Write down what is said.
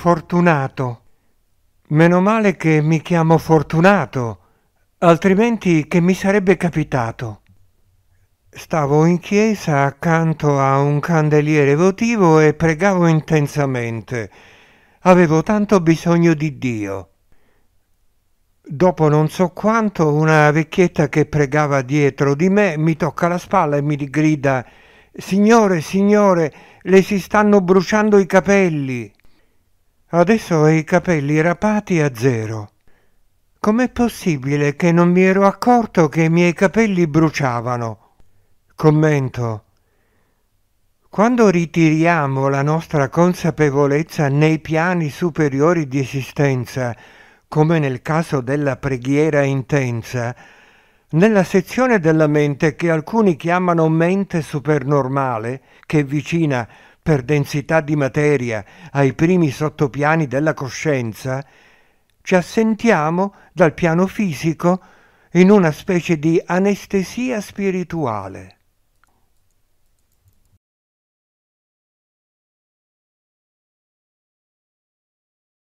Fortunato. Meno male che mi chiamo Fortunato, altrimenti che mi sarebbe capitato? Stavo in chiesa accanto a un candeliere votivo e pregavo intensamente. Avevo tanto bisogno di Dio. Dopo non so quanto una vecchietta che pregava dietro di me mi tocca la spalla e mi grida Signore, signore, le si stanno bruciando i capelli. Adesso ho i capelli rapati a zero. Com'è possibile che non mi ero accorto che i miei capelli bruciavano? Commento. Quando ritiriamo la nostra consapevolezza nei piani superiori di esistenza, come nel caso della preghiera intensa, nella sezione della mente che alcuni chiamano mente supernormale, che è vicina per densità di materia ai primi sottopiani della coscienza, ci assentiamo dal piano fisico in una specie di anestesia spirituale.